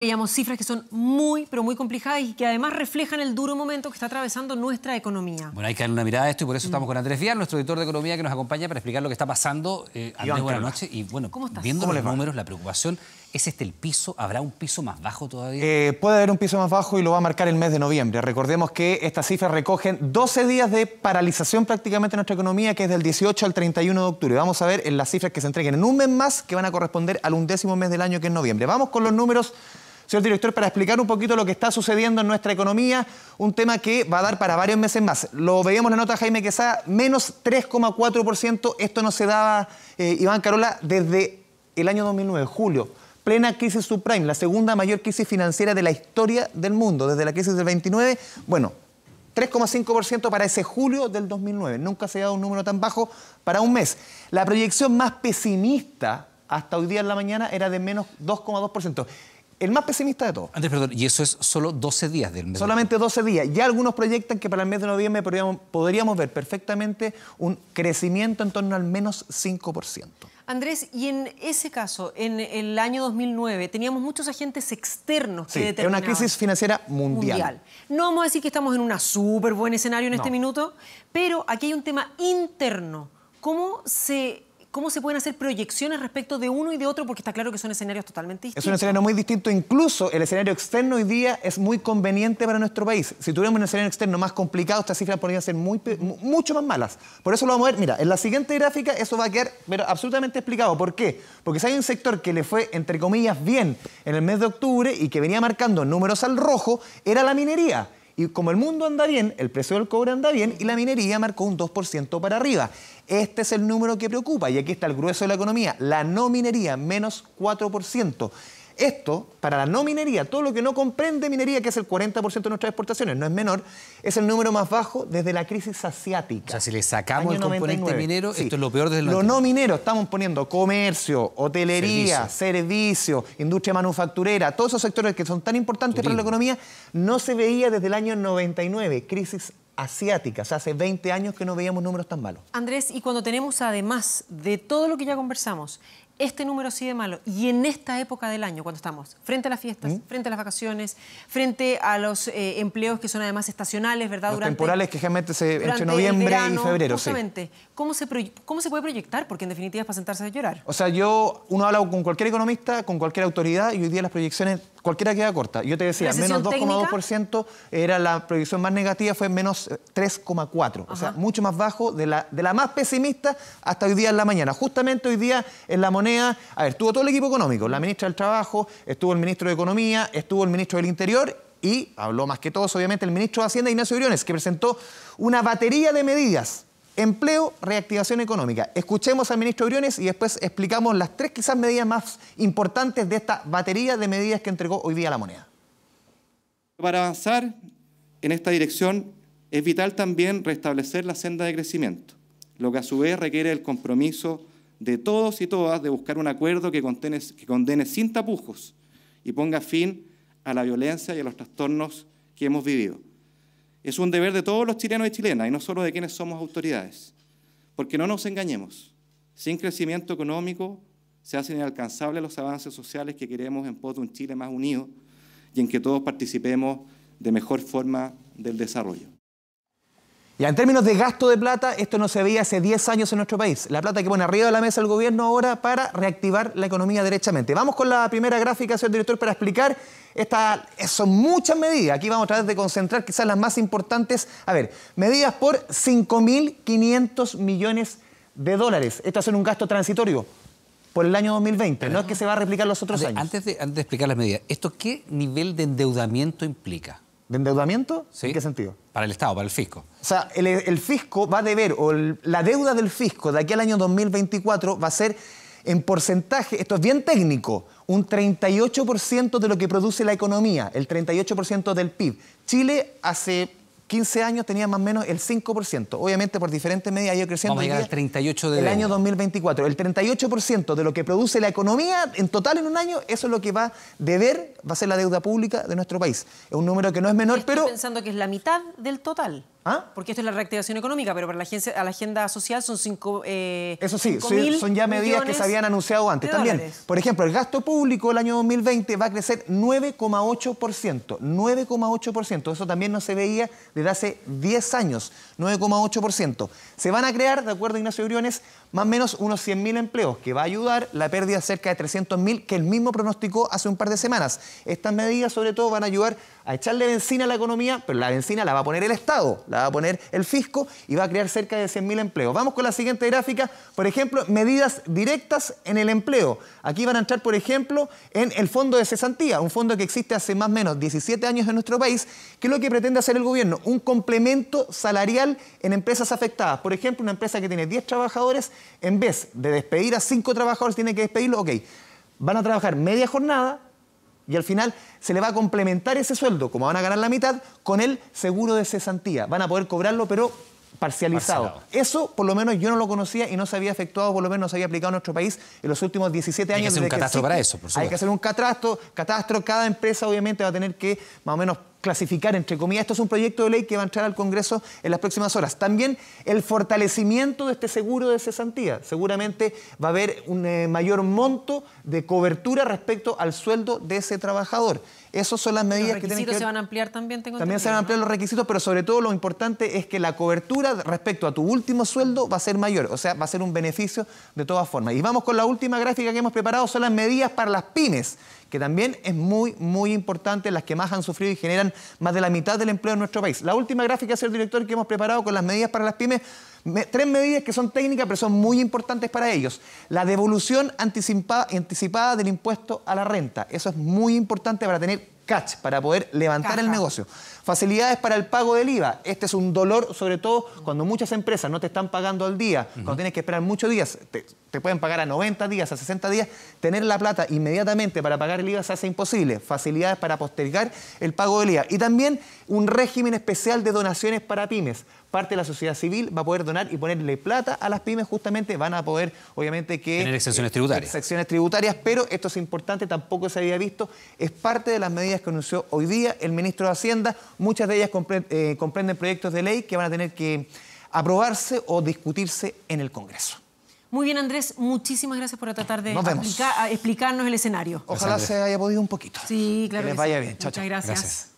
Veíamos cifras que son muy, pero muy complicadas y que además reflejan el duro momento que está atravesando nuestra economía. Bueno, hay que darle una mirada a esto y por eso estamos con Andrés Vial, nuestro editor de economía, que nos acompaña para explicar lo que está pasando. Eh, Andrés, buenas noches. Y bueno, ¿Cómo estás? viendo los números, la preocupación, ¿es este el piso? ¿Habrá un piso más bajo todavía? Eh, puede haber un piso más bajo y lo va a marcar el mes de noviembre. Recordemos que estas cifras recogen 12 días de paralización prácticamente de nuestra economía, que es del 18 al 31 de octubre. Vamos a ver en las cifras que se entreguen en un mes más, que van a corresponder al undécimo mes del año, que es noviembre. Vamos con los números Señor director, para explicar un poquito lo que está sucediendo en nuestra economía, un tema que va a dar para varios meses más. Lo veíamos en la nota Jaime Quesada, menos 3,4%, esto no se daba, eh, Iván Carola, desde el año 2009, julio plena crisis subprime, la segunda mayor crisis financiera de la historia del mundo, desde la crisis del 29, bueno, 3,5% para ese julio del 2009. Nunca se ha dado un número tan bajo para un mes. La proyección más pesimista hasta hoy día en la mañana era de menos 2,2% el más pesimista de todos. Andrés, perdón, y eso es solo 12 días del mes. Solamente 12 días. Ya algunos proyectan que para el mes de noviembre podríamos, ver perfectamente un crecimiento en torno al menos 5%. Andrés, y en ese caso, en el año 2009, teníamos muchos agentes externos que sí, Era una crisis financiera mundial. No vamos a decir que estamos en un súper buen escenario en este minuto, pero aquí hay un tema interno. ¿Cómo se cómo se pueden hacer proyecciones respecto de uno y de otro, porque está claro que son escenarios totalmente distintos. Es un escenario muy distinto, incluso el escenario externo hoy día es muy conveniente para nuestro país. Si tuviéramos un escenario externo más complicado, estas cifras podrían ser muy, mucho más malas. Por eso lo vamos a ver, mira, en la siguiente gráfica eso va a quedar pero absolutamente explicado. ¿Por qué? Porque si hay un sector que le fue, entre comillas, bien en el mes de octubre y que venía marcando números al rojo, era la minería. Y como el mundo anda bien, el precio del cobre anda bien y la minería marcó un 2% para arriba. Este es el número que preocupa y aquí está el grueso de la economía, la no minería, menos 4%. Esto, para la no minería, todo lo que no comprende minería, que es el 40% de nuestras exportaciones, no es menor, es el número más bajo desde la crisis asiática. O sea, si le sacamos el componente minero, esto es lo peor desde el Lo no minero, estamos poniendo comercio, hotelería, servicio. industria manufacturera, todos esos sectores que son tan importantes para la economía, no se veía desde el año 99, crisis sea, Hace 20 años que no veíamos números tan malos. Andrés, y cuando tenemos además de todo lo que ya conversamos, este número sigue de malo. Y en esta época del año, cuando estamos frente a las fiestas, mm. frente a las vacaciones, frente a los eh, empleos que son además estacionales, ¿verdad? temporales que generalmente se entre noviembre y febrero. Sí. ¿Cómo, se ¿Cómo se puede proyectar? Porque en definitiva es para sentarse a llorar. O sea, yo, uno habla con cualquier economista, con cualquier autoridad, y hoy día las proyecciones cualquiera queda corta. Yo te decía, menos 2,2% era la proyección más negativa, fue menos 3,4%. Eh, o sea, mucho más bajo de la, de la más pesimista hasta hoy día en la mañana. Justamente hoy día en la moneda, a ver, estuvo todo el equipo económico, la ministra del Trabajo, estuvo el ministro de Economía, estuvo el ministro del Interior y habló más que todos, obviamente, el ministro de Hacienda, Ignacio Briones, que presentó una batería de medidas Empleo, reactivación económica. Escuchemos al ministro Briones y después explicamos las tres quizás medidas más importantes de esta batería de medidas que entregó hoy día la moneda. Para avanzar en esta dirección es vital también restablecer la senda de crecimiento, lo que a su vez requiere el compromiso de todos y todas de buscar un acuerdo que, contene, que condene sin tapujos y ponga fin a la violencia y a los trastornos que hemos vivido. Es un deber de todos los chilenos y chilenas, y no solo de quienes somos autoridades. Porque no nos engañemos, sin crecimiento económico se hacen inalcanzables los avances sociales que queremos en pos de un Chile más unido y en que todos participemos de mejor forma del desarrollo. Ya, en términos de gasto de plata, esto no se veía hace 10 años en nuestro país. La plata que pone arriba de la mesa el gobierno ahora para reactivar la economía derechamente. Vamos con la primera gráfica, señor director, para explicar. Esta, son muchas medidas. Aquí vamos a tratar de concentrar quizás las más importantes. A ver, medidas por 5.500 millones de dólares. Esto es un gasto transitorio por el año 2020. no es que se va a replicar los otros años. Antes de, antes de explicar las medidas, ¿esto qué nivel de endeudamiento implica? ¿De endeudamiento? Sí. ¿En qué sentido? Para el Estado, para el fisco. O sea, el, fisco va a deber, o la deuda del fisco de aquí al año 2024 va a ser en porcentaje, esto es bien técnico, un 38% de lo que produce la economía, el 38% del PIB. Chile hace 15 años tenía más o menos el 5%. Obviamente, por diferentes medidas ha ido creciendo. Vamos a llegar al 38 de El año 2024. El 38% de lo que produce la economía en total en un año, eso es lo que va a deber, va a ser la deuda pública de nuestro país. Es un número que no es menor, Estoy pero... pensando que es la mitad del total. ¿Ah? Porque esto es la reactivación económica, pero para la, agencia, a la agenda social son cinco eh, Eso sí, son, ya medidas que se habían anunciado antes. También, por ejemplo, el gasto público el año 2020 va a crecer 9,8%. 9,8%. Eso también no se veía desde hace 10 años. 9,8%. Se van a crear, de acuerdo a Ignacio Briones, más o menos unos 100.000 empleos, que va a ayudar la pérdida cerca de 300.000 que el mismo pronosticó hace un par de semanas. Estas medidas sobre todo van a ayudar a echarle benzina a la economía, pero la benzina la va a poner el Estado, la va a poner el fisco y va a crear cerca de 100.000 empleos. Vamos con la siguiente gráfica, por ejemplo, medidas directas en el empleo. Aquí van a entrar, por ejemplo, en el fondo de cesantía, un fondo que existe hace más o menos 17 años en nuestro país, que es lo que pretende hacer el gobierno, un complemento salarial en empresas afectadas. Por ejemplo, una empresa que tiene 10 trabajadores en vez de despedir a cinco trabajadores, tiene que despedirlo, ok, van a trabajar media jornada y al final se le va a complementar ese sueldo, como van a ganar la mitad, con el seguro de cesantía. Van a poder cobrarlo, pero parcializado. Eso, por lo menos, yo no lo conocía y no se había efectuado, por lo menos no se había aplicado en nuestro país en los últimos 17 años. Hay que un catastro para eso, Hay que hacer un catastro, catastro. Cada empresa, obviamente, va a tener que más o menos clasificar, entre comillas, esto es un proyecto de ley que va a entrar al Congreso en las próximas horas. También el fortalecimiento de este seguro de cesantía. Seguramente va a haber un eh, mayor monto de cobertura respecto al sueldo de ese trabajador. Esas son las medidas que tienen se van a ampliar también, tengo También se van a ampliar los requisitos, pero sobre todo lo importante es que la cobertura respecto a tu último sueldo va a ser mayor, o sea, va a ser un beneficio de todas formas. Y vamos con la última gráfica que hemos preparado, son las medidas para las pymes que también es muy, muy importante, las que más han sufrido y generan más de la mitad del empleo en nuestro país. La última gráfica, señor director, que hemos preparado con las medidas para las pymes, tres medidas que son técnicas, pero son muy importantes para ellos. La devolución anticipada, del impuesto a la renta. Eso es muy importante para tener catch, para poder levantar el negocio. Facilidades para el pago del IVA. Este es un dolor, sobre todo cuando muchas empresas no te están pagando al día, cuando tienes que esperar muchos días, te, pueden pagar a 90 días, a 60 días, tener la plata inmediatamente para pagar el IVA se hace imposible. Facilidades para postergar el pago del IVA. Y también un régimen especial de donaciones para pymes. Parte de la sociedad civil va a poder donar y ponerle plata a las pymes, justamente van a poder, obviamente, que... Tener exenciones. Eh, tributarias. Excepciones tributarias, pero esto es importante, tampoco se había visto, es parte de las medidas que anunció hoy día el ministro de Hacienda Muchas de ellas eh, comprenden proyectos de ley que van a tener que aprobarse o discutirse en el Congreso. Muy bien, Andrés, muchísimas gracias por tratar de explicarnos el escenario. Ojalá se haya podido un poquito. Sí, claro. Que les vaya bien. Muchas gracias.